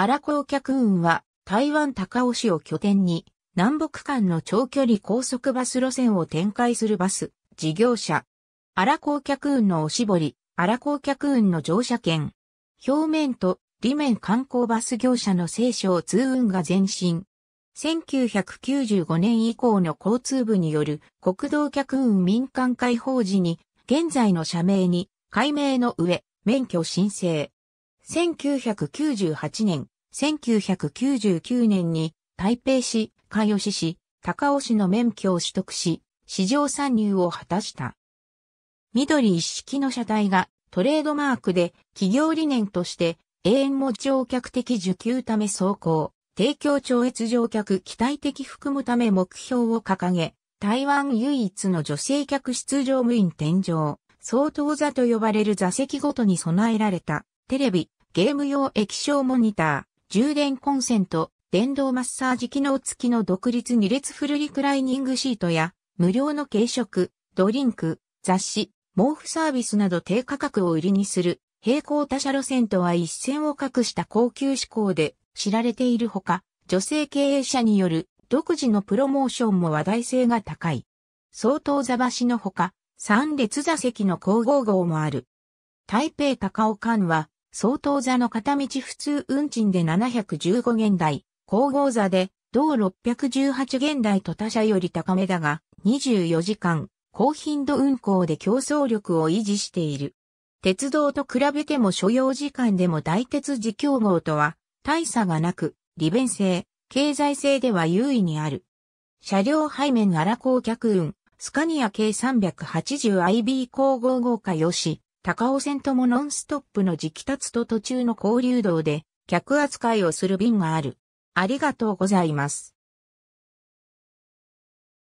荒高客運は台湾高尾市を拠点に南北間の長距離高速バス路線を展開するバス事業者。荒高客運のおしぼり、荒高客運の乗車券。表面と裏面観光バス業者の清少通運が前進。1995年以降の交通部による国道客運民間開放時に現在の社名に改名の上免許申請。1998年、1999年に台北市、海吉市、高尾市の免許を取得し、市場参入を果たした。緑一式の車体がトレードマークで企業理念として永遠も乗客的受給ため走行、提供超越乗客期待的含むため目標を掲げ、台湾唯一の女性客室乗務員天井、相当座と呼ばれる座席ごとに備えられたテレビ、ゲーム用液晶モニター、充電コンセント、電動マッサージ機能付きの独立2列フルリクライニングシートや、無料の軽食、ドリンク、雑誌、毛布サービスなど低価格を売りにする、並行他社路線とは一線を画した高級志向で知られているほか、女性経営者による独自のプロモーションも話題性が高い。相当座橋のほか、三列座席の皇后号もある。台北高尾間は相当座の片道普通運賃で715元台、交合座で同618元台と他社より高めだが、24時間、高頻度運行で競争力を維持している。鉄道と比べても所要時間でも大鉄自競合とは大差がなく、利便性、経済性では優位にある。車両背面荒高客運、スカニア K380IB 交55かよし、高尾線ともノンストップの直達と途中の交流道で客扱いをする便がある。ありがとうございます。